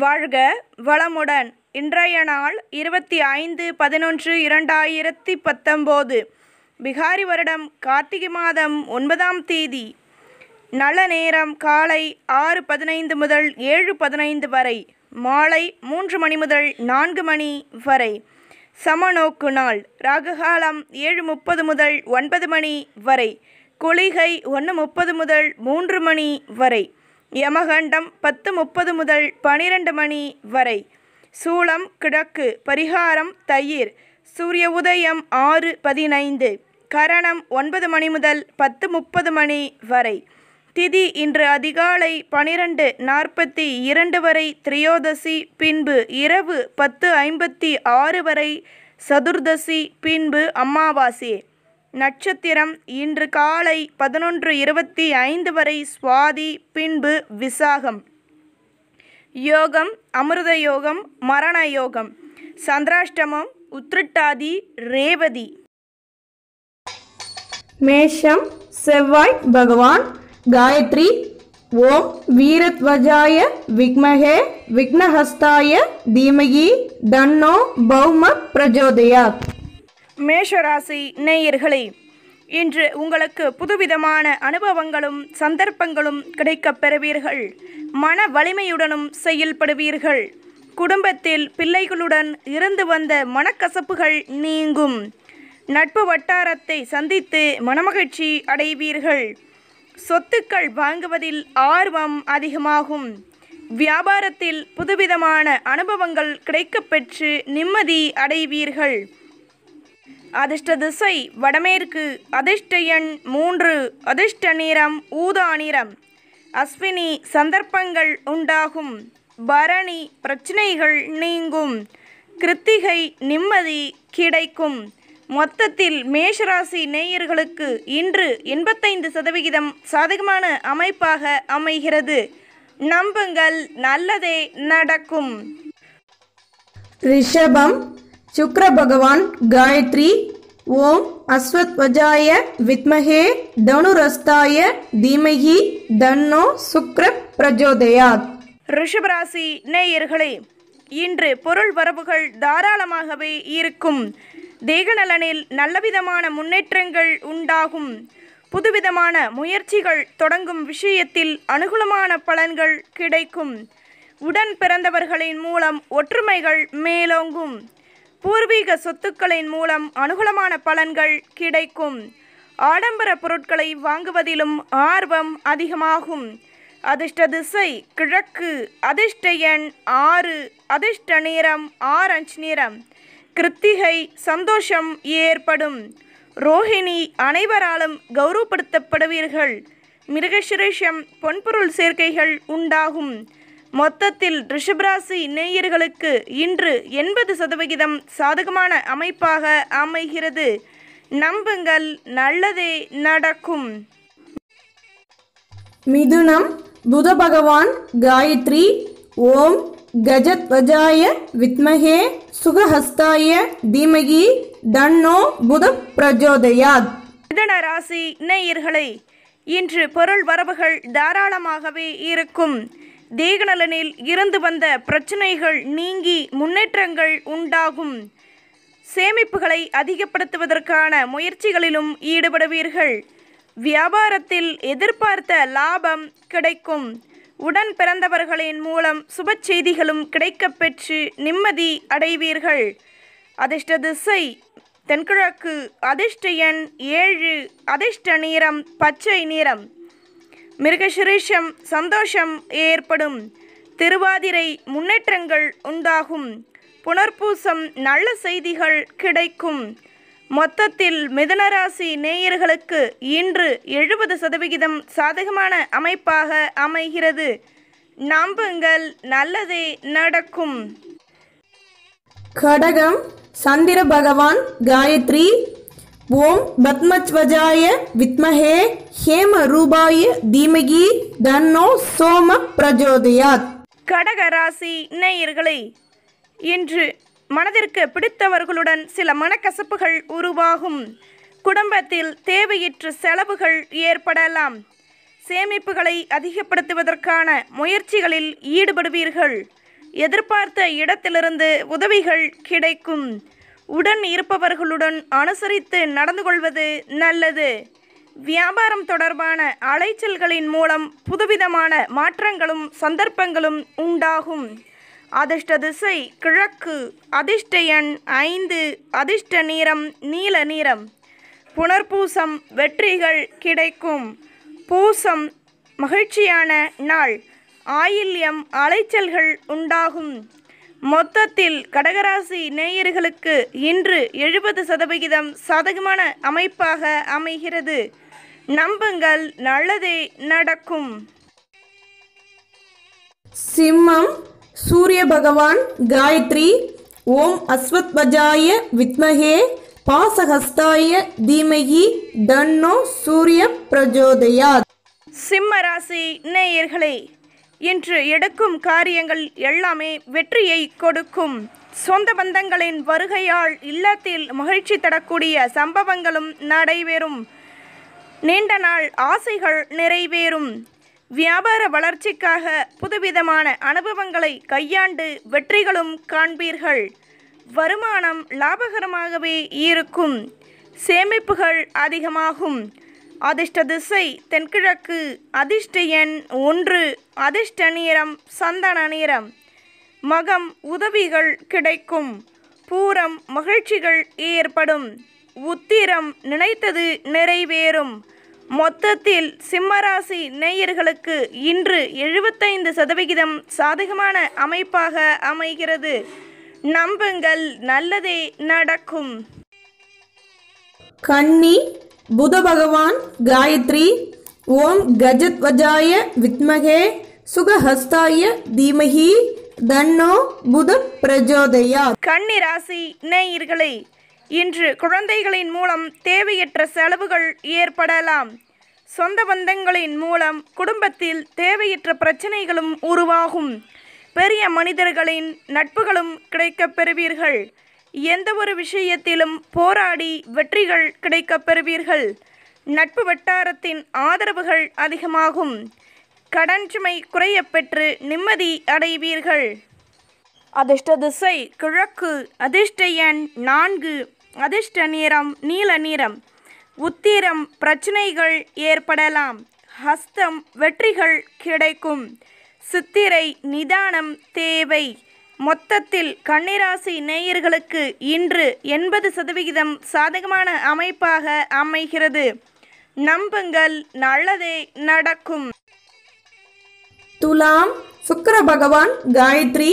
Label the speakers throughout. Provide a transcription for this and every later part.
Speaker 1: வாழ்க வளமுடன் இன்றைய நாள் இருபத்தி ஐந்து பதினொன்று இரண்டாயிரத்தி பத்தொம்போது பிகாரி வருடம் கார்த்திகை மாதம் ஒன்பதாம் தேதி நல்ல நேரம் காலை ஆறு பதினைந்து முதல் ஏழு பதினைந்து வரை மாலை மூன்று மணி முதல் நான்கு மணி வரை சமநோக்கு நாள் ராகுகாலம் ஏழு முப்பது முதல் ஒன்பது மணி வரை குளிகை ஒன்று முப்பது முதல் மூன்று மணி வரை யமகண்டம் பத்து முப்பது முதல் பனிரெண்டு மணி வரை சூளம் கிழக்கு பரிகாரம் தயிர் சூரிய உதயம் ஆறு பதினைந்து கரணம் ஒன்பது மணி முதல் பத்து முப்பது மணி வரை திதி இன்று அதிகாலை பனிரெண்டு நாற்பத்தி இரண்டு வரை திரியோதசி பின்பு இரவு பத்து ஐம்பத்தி ஆறு வரை சதுர்தசி பின்பு அமாவாசை நட்சத்திரம் இன்று காலை பதினொன்று இருபத்தி ஐந்து வரை சுவாதி பின்பு விசாகம் யோகம் அமிர்த யோகம் மரண யோகம் சந்திராஷ்டமம் உத்திரட்டாதி ரேவதி மேஷம் செவ்வாய் பகவான் காயத்ரி ஓம் வீரத்வஜாய விக்மகே விக்னஹஸ்தாய தீமகி தன்னோ பௌம பிரஜோதயா மேஷராசி நேயர்களே இன்று உங்களுக்கு புதுவிதமான அனுபவங்களும் சந்தர்ப்பங்களும் கிடைக்கப் பெறுவீர்கள் மன வலிமையுடனும் செயல்படுவீர்கள் குடும்பத்தில் பிள்ளைகளுடன் இருந்து வந்த மனக்கசப்புகள் நீங்கும் நட்பு வட்டாரத்தை சந்தித்து மனமகிழ்ச்சி அடைவீர்கள் சொத்துக்கள் வாங்குவதில் ஆர்வம் அதிகமாகும் வியாபாரத்தில் புதுவிதமான அனுபவங்கள் கிடைக்கப்பெற்று நிம்மதி அடைவீர்கள் அதிர்ஷ்ட திசை வடமேற்கு அதிர்ஷ்ட எண் மூன்று அதிர்ஷ்ட நிறம் ஊதா நிறம் அஸ்வினி சந்தர்ப்பங்கள் உண்டாகும் பரணி பிரச்சனைகள் நீங்கும் கிருத்திகை நிம்மதி கிடைக்கும் மொத்தத்தில் மேஷராசி நேயர்களுக்கு இன்று எண்பத்தைந்து சதவிகிதம் சாதகமான அமைப்பாக அமைகிறது நம்புங்கள் நல்லதே நடக்கும் ரிஷபம் சுக்கர பகவான் காயத்ரி ஓம் அஸ்வத்வஜாய வித்மகே தனுரஸ்தாய தீமகி தன்னோ சுக்ர பிரஜோதயாத் ரிஷபராசி நேயர்களே இன்று பொருள் வரவுகள் தாராளமாகவே இருக்கும் தேகநலனில் நல்லவிதமான முன்னேற்றங்கள் உண்டாகும் புதுவிதமான முயற்சிகள் தொடங்கும் விஷயத்தில் அனுகூலமான பலன்கள் கிடைக்கும் உடன் பிறந்தவர்களின் மூலம் ஒற்றுமைகள் மேலோங்கும் பூர்வீக சொத்துக்களின் மூலம் அனுகூலமான பலன்கள் கிடைக்கும் ஆடம்பர பொருட்களை வாங்குவதிலும் ஆர்வம் அதிகமாகும் அதிர்ஷ்ட திசை கிழக்கு அதிர்ஷ்ட எண் ஆறு அதிர்ஷ்ட ஆறு ஆரஞ்சு நிறம் கிருத்திகை சந்தோஷம் ஏற்படும் ரோஹிணி அனைவராலும் கௌரவப்படுத்தப்படுவீர்கள் மிருகசுரேஷம் பொன்பொருள் சேர்க்கைகள் உண்டாகும் மொத்தத்தில் ரிஷபராசி நேயர்களுக்கு இன்று எண்பது சதவிகிதம் சாதகமான அமைப்பாக அமைகிறது நம்புங்கள் நல்லதே நடக்கும் மிதுனம் புத பகவான் காயத்ரி ஓம் கஜத்வஜாய வித்மகே சுகஹஸ்தாய தீமகி தன்னோ புத பிரஜோதயாத் மிதன ராசி நேயர்களை இன்று பொருள் வரவுகள் தாராளமாகவே இருக்கும் தேகநலனில் இருந்து வந்த பிரச்சனைகள் நீங்கி முன்னேற்றங்கள் உண்டாகும் சேமிப்புகளை அதிகப்படுத்துவதற்கான முயற்சிகளிலும் ஈடுபடுவீர்கள் வியாபாரத்தில் எதிர்பார்த்த லாபம் கிடைக்கும் உடன் பிறந்தவர்களின் மூலம் சுப செய்திகளும் கிடைக்கப்பெற்று நிம்மதி அடைவீர்கள் அதிர்ஷ்ட திசை தென்கிழக்கு அதிர்ஷ்ட எண் ஏழு அதிர்ஷ்ட நீரம் பச்சை நிறம் மிருகசிரேஷம் சந்தோஷம் ஏற்படும் திருவாதிரை முன்னேற்றங்கள் உண்டாகும் புனர்பூசம் நல்ல செய்திகள் கிடைக்கும் மொத்தத்தில் மிதனராசி நேயர்களுக்கு இன்று எழுபது சதவிகிதம் சாதகமான அமைப்பாக அமைகிறது நம்புங்கள் நல்லதே நடக்கும் கடகம் சந்திர பகவான் காயத்ரி ஓம் பத்மத்வஜாய வித்மஹே ஹேம ரூபாய தீமகி தன்னோ சோம பிரஜோதயாத் கடகராசி நேயர்களே இன்று மனதிற்கு பிடித்தவர்களுடன் சில மனக்கசப்புகள் உருவாகும் குடும்பத்தில் தேவையற்ற செலவுகள் ஏற்படலாம் சேமிப்புகளை அதிகப்படுத்துவதற்கான முயற்சிகளில் ஈடுபடுவீர்கள் எதிர்பார்த்த இடத்திலிருந்து உதவிகள் கிடைக்கும் உடன் இருப்பவர்களுடன் அனுசரித்து நடந்து கொள்வது நல்லது வியாபாரம் தொடர்பான அலைச்சல்களின் மூலம் புதுவிதமான மாற்றங்களும் சந்தர்ப்பங்களும் உண்டாகும் அதிர்ஷ்ட திசை கிழக்கு அதிர்ஷ்ட எண் ஐந்து அதிர்ஷ்ட நீரம் நீல நிறம் புனர்பூசம் வெற்றிகள் கிடைக்கும் பூசம் மகிழ்ச்சியான நாள் ஆயில்யம் அலைச்சல்கள் உண்டாகும் மொத்தத்தில் கடகராசி நேயர்களுக்கு இன்று எழுபது சதவிகிதம் சாதகமான அமைப்பாக அமைகிறது நம்புங்கள் நல்லதே நடக்கும் சிம்மம் சூரிய பகவான் காயத்ரி ஓம் அஸ்வத் பஜாய வித்மகே பாசஹஸ்தாய தீமகி தன்னோ சூரிய பிரஜோதயா சிம்ம ராசி நேயர்களே இன்று எடுக்கும் காரியங்கள் எல்லாமே வெற்றியை கொடுக்கும் சொந்த பந்தங்களின் வருகையால் இல்லத்தில் மகிழ்ச்சி தரக்கூடிய சம்பவங்களும் நடைபெறும் நீண்ட நாள் ஆசைகள் நிறைவேறும் வியாபார வளர்ச்சிக்காக புதுவிதமான அனுபவங்களை கையாண்டு வெற்றிகளும் காண்பீர்கள் வருமானம் லாபகரமாகவே இருக்கும் சேமிப்புகள் அதிகமாகும் அதிர்ஷ்ட திசை தென்கிழக்கு அதிர்ஷ்ட எண் ஒன்று அதிர்ஷ்ட நேரம் சந்தன நேரம் மகம் உதவிகள் கிடைக்கும் பூரம் மகிழ்ச்சிகள் ஏற்படும் உத்திரம் நினைத்தது நிறைவேறும் மொத்தத்தில் சிம்மராசி நேயர்களுக்கு இன்று எழுபத்தைந்து சதவிகிதம் சாதகமான அமைப்பாக அமைகிறது நம்புங்கள் நல்லதே நடக்கும் கன்னி புத பகவான் காயத்ரி ஓம் கஜத்வஜாய வித்மகே சுகஹஸ்தாய தீமகி தன்னோ புத பிரஜோதயா கன்னி ராசி நேயர்களே இன்று குழந்தைகளின் மூலம் தேவையற்ற செலவுகள் ஏற்படலாம் சொந்த பந்தங்களின் மூலம் குடும்பத்தில் தேவையற்ற பிரச்சனைகளும் உருவாகும் பெரிய மனிதர்களின் நட்புகளும் கிடைக்கப் பெறுவீர்கள் எந்த ஒரு விஷயத்திலும் போராடி வெற்றிகள் கிடைக்கப் பெறுவீர்கள் நட்பு வட்டாரத்தின் ஆதரவுகள் அதிகமாகும் கடன் சுமை குறையப் பெற்று நிம்மதி அடைவீர்கள் அதிர்ஷ்ட திசை கிழக்கு அதிர்ஷ்ட எண் நான்கு அதிர்ஷ்ட நிறம் நீல நிறம் உத்திரம் பிரச்சனைகள் ஏற்படலாம் ஹஸ்தம் வெற்றிகள் கிடைக்கும் சித்திரை நிதானம் தேவை மொத்தத்தில் கன்னிராசி நேயர்களுக்கு இன்று எண்பது சதவிகிதம் சாதகமான அமைப்பாக அமைகிறது நம்புங்கள் நல்லதே நடக்கும் துலாம் சுக்கர பகவான் காயத்ரி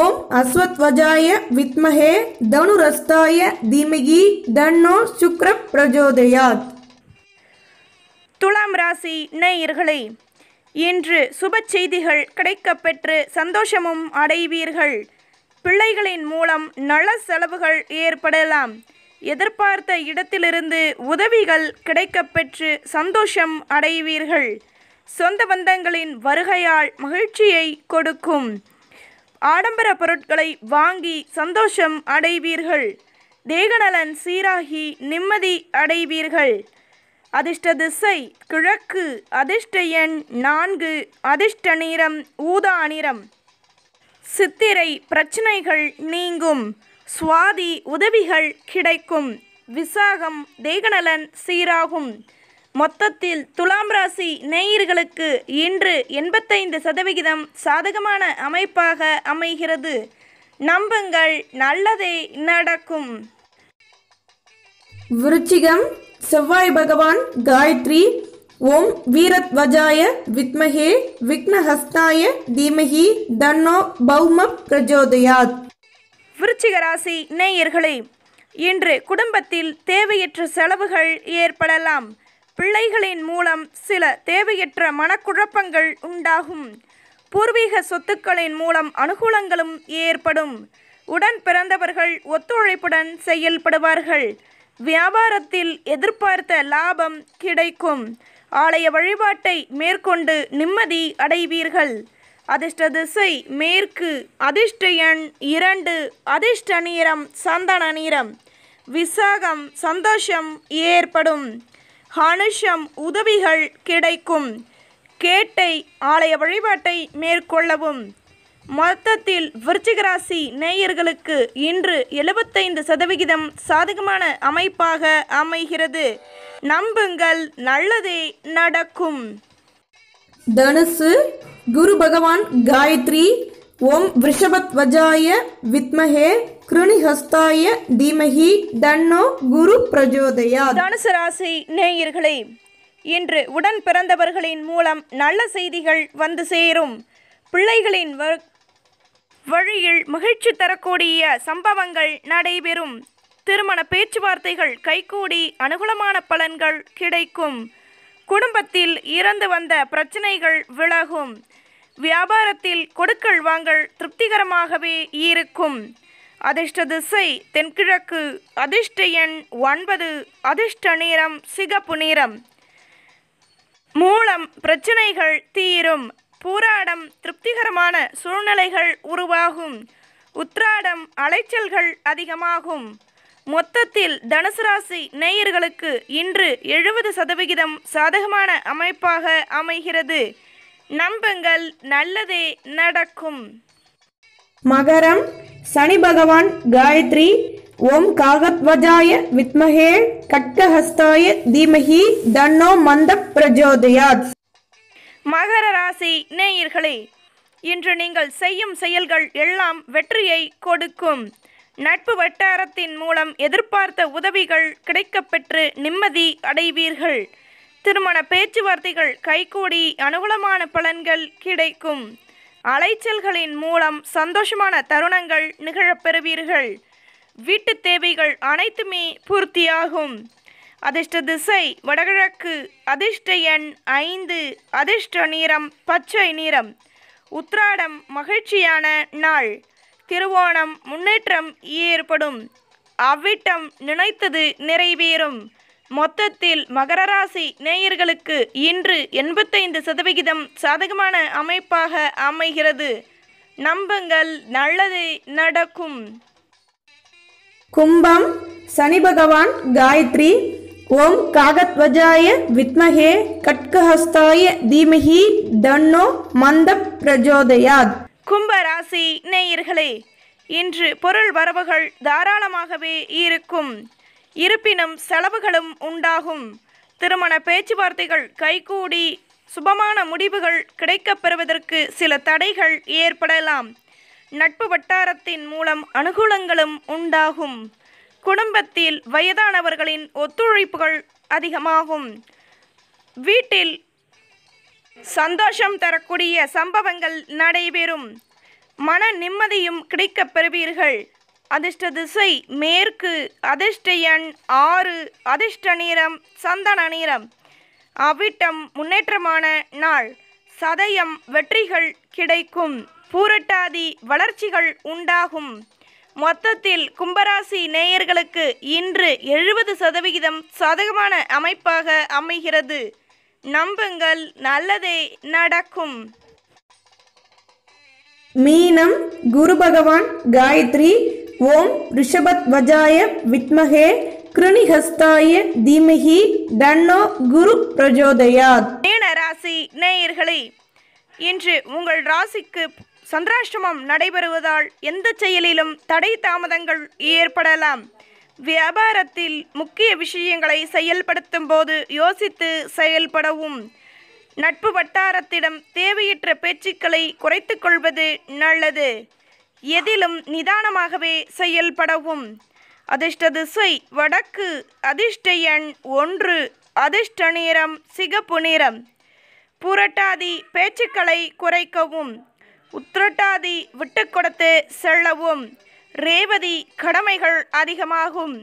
Speaker 1: ஓம் அஸ்வத்வஜாய வித்மஹே தனுரஸ்தாய தீமகி தன்னோ சுக்ர பிரஜோதயாத் துலாம் ராசி நேயர்களே இன்று சுப செய்திகள் கிடைக்கப்பெற்று சந்தோஷமும் அடைவீர்கள் பிள்ளைகளின் மூலம் நல செலவுகள் ஏற்படலாம் எதிர்பார்த்த இடத்திலிருந்து உதவிகள் கிடைக்கப்பெற்று சந்தோஷம் அடைவீர்கள் சொந்த பந்தங்களின் வருகையால் மகிழ்ச்சியை கொடுக்கும் ஆடம்பர பொருட்களை வாங்கி சந்தோஷம் அடைவீர்கள் தேகநலன் சீராகி நிம்மதி அடைவீர்கள் அதிர்ஷ்ட திசை கிழக்கு அதிர்ஷ்ட எண் நான்கு அதிர்ஷ்ட நிறம் ஊதா நிறம் சித்திரை பிரச்சனைகள் நீங்கும் சுவாதி உதவிகள் கிடைக்கும் விசாகம் தேகநலன் சீராகும் மொத்தத்தில் துலாம் ராசி நேயர்களுக்கு இன்று எண்பத்தைந்து சதவிகிதம் சாதகமான அமைப்பாக அமைகிறது நம்புங்கள் நல்லதே நடக்கும் விருச்சிகம் செவ்வாய் பகவான் காயத்ரி ஓம் வீரத்வஜாய வித்மகே விக்னஹஸ்தாய தீமகி தன்னோ பௌம பிரஜோதயாத் விருச்சிகராசி நேயர்களே இன்று குடும்பத்தில் தேவையற்ற செலவுகள் ஏற்படலாம் பிள்ளைகளின் மூலம் சில தேவையற்ற மனக்குழப்பங்கள் உண்டாகும் பூர்வீக சொத்துக்களின் மூலம் அனுகூலங்களும் ஏற்படும் உடன் பிறந்தவர்கள் ஒத்துழைப்புடன் செயல்படுவார்கள் வியாபாரத்தில் எதிர்பார்த்த லாபம் கிடைக்கும் ஆலய வழிபாட்டை மேற்கொண்டு நிம்மதி அடைவீர்கள் அதிர்ஷ்ட திசை மேற்கு அதிர்ஷ்ட எண் இரண்டு அதிர்ஷ்ட நீரம் சந்தன நீரம் விசாகம் சந்தோஷம் ஏற்படும் ஹனுஷம் உதவிகள் கிடைக்கும் கேட்டை ஆலய வழிபாட்டை மேற்கொள்ளவும் மொத்தத்தில் விருச்சிக ராசி நேயர்களுக்கு இன்று எழுபத்தைந்து சதவிகிதம் சாதகமான அமைப்பாக அமைகிறது நம்புங்கள் நல்லதே நடக்கும் தனுசு குரு பகவான் காயத்ரி ஓம் ரிஷபத்வஜாய வித்மஹே கிருணிஹஸ்தாய தீமஹி தன்னோ குரு பிரஜோதயா தனுசு ராசி நேயர்களே இன்று உடன் பிறந்தவர்களின் மூலம் நல்ல செய்திகள் வந்து சேரும் பிள்ளைகளின் வழியில் மகிழ்ச்சி தரக்கூடிய சம்பவங்கள் நடைபெறும் திருமண பேச்சுவார்த்தைகள் கைகூடி அனுகூலமான பலன்கள் கிடைக்கும் குடும்பத்தில் இறந்து வந்த பிரச்சனைகள் விலகும் வியாபாரத்தில் கொடுக்கல் வாங்கல் திருப்திகரமாகவே இருக்கும் அதிர்ஷ்ட திசை தென்கிழக்கு அதிர்ஷ்ட எண் ஒன்பது அதிர்ஷ்ட நேரம் சிகப்பு நிறம் மூலம் பிரச்சனைகள் தீரும் பூராடம் திருப்திகரமான சூழ்நிலைகள் உருவாகும் உத்ராடம் அலைச்சல்கள் அதிகமாகும் மொத்தத்தில் தனுசு ராசி நேயர்களுக்கு இன்று எழுபது சதவிகிதம் சாதகமான அமைப்பாக அமைகிறது நம்புங்கள் நல்லதே நடக்கும் மகரம் சனி பகவான் காயத்ரி ஓம் காகத்வஜாய வித்மகே கட்கஹஸ்தாய தீமகி தன்னோ மந்த பிரஜோதயாத் மகர ராசி நேயர்களே இன்று நீங்கள் செய்யும் செயல்கள் எல்லாம் வெற்றியை கொடுக்கும் நட்பு வட்டாரத்தின் மூலம் எதிர்பார்த்த உதவிகள் கிடைக்கப்பெற்று நிம்மதி அடைவீர்கள் திருமண பேச்சுவார்த்தைகள் கைகூடி அனுகூலமான பலன்கள் கிடைக்கும் அலைச்சல்களின் மூலம் சந்தோஷமான தருணங்கள் நிகழப்பெறுவீர்கள் வீட்டு தேவைகள் அனைத்துமே பூர்த்தியாகும் அதிர்ஷ்ட திசை வடகிழக்கு அதிர்ஷ்ட எண் ஐந்து அதிர்ஷ்ட நீரம் பச்சை நீரம் உத்ராடம் மகிழ்ச்சியான நாள் திருவோணம் முன்னேற்றம் ஏற்படும் அவ்விட்டம் நினைத்தது நிறைவேறும் மொத்தத்தில் மகர ராசி நேயர்களுக்கு இன்று எண்பத்தைந்து சதவிகிதம் சாதகமான அமைப்பாக அமைகிறது நம்புங்கள் நல்லது நடக்கும் கும்பம் சனி பகவான் காயத்ரி ஓம் காகத்வஜாய வித்மகே கட்கஹஸ்தாய தீமஹி தன்னோ மந்த பிரஜோதயாத் கும்பராசி நேயர்களே இன்று பொருள் வரவுகள் தாராளமாகவே இருக்கும் இருப்பினும் செலவுகளும் உண்டாகும் திருமண பேச்சுவார்த்தைகள் கைகூடி சுபமான முடிவுகள் கிடைக்கப் பெறுவதற்கு சில தடைகள் ஏற்படலாம் நட்பு வட்டாரத்தின் மூலம் அனுகூலங்களும் உண்டாகும் குடும்பத்தில் வயதானவர்களின் ஒத்துழைப்புகள் அதிகமாகும் வீட்டில் சந்தோஷம் தரக்கூடிய சம்பவங்கள் நடைபெறும் மன நிம்மதியும் கிடைக்கப் பெறுவீர்கள் அதிர்ஷ்ட திசை மேற்கு அதிர்ஷ்ட எண் ஆறு அதிர்ஷ்ட நிறம் சந்தன நிறம் அவிட்டம் முன்னேற்றமான நாள் சதயம் வெற்றிகள் கிடைக்கும் பூரட்டாதி வளர்ச்சிகள் உண்டாகும் மொத்தத்தில் கும்பராசி நேயர்களுக்கு இன்று எழுபது சதவிகிதம் சாதகமான அமைப்பாக அமைகிறது நம்புங்கள் நல்லதே நடக்கும் மீனம் குரு பகவான் காயத்ரி ஓம் ரிஷபத் வஜாய வித்மகே கிருணிஹஸ்தாய தீமகி தன்னோ குரு பிரஜோதயா மீன ராசி நேயர்களே இன்று உங்கள் ராசிக்கு சந்திராஷ்டமம் நடைபெறுவதால் எந்த செயலிலும் தடை தாமதங்கள் ஏற்படலாம் வியாபாரத்தில் முக்கிய விஷயங்களை செயல்படுத்தும் போது யோசித்து செயல்படவும் நட்பு வட்டாரத்திடம் தேவையற்ற பேச்சுக்களை குறைத்து கொள்வது நல்லது எதிலும் நிதானமாகவே செயல்படவும் அதிர்ஷ்ட திசை வடக்கு அதிர்ஷ்ட எண் ஒன்று அதிர்ஷ்ட நேரம் சிகப்பு நிறம் புரட்டாதி பேச்சுக்களை குறைக்கவும் உத்திரட்டாதி விட்டு கொடுத்து செல்லவும் ரேவதி கடமைகள் அதிகமாகும்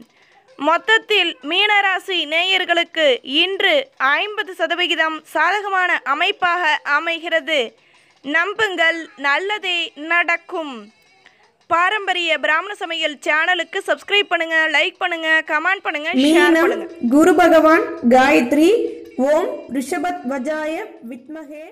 Speaker 1: மொத்தத்தில் மீனராசி நேயர்களுக்கு இன்று ஐம்பது சதவிகிதம் சாதகமான அமைப்பாக அமைகிறது நம்புங்கள் நல்லதே நடக்கும் பாரம்பரிய பிராமண சமையல் சேனலுக்கு சப்ஸ்கிரைப் பண்ணுங்க லைக் பண்ணுங்க கமெண்ட் பண்ணுங்க ஷேர் பண்ணுங்க குரு பகவான் காயத்ரி ஓம் ரிஷபத் வஜாய வித்மகே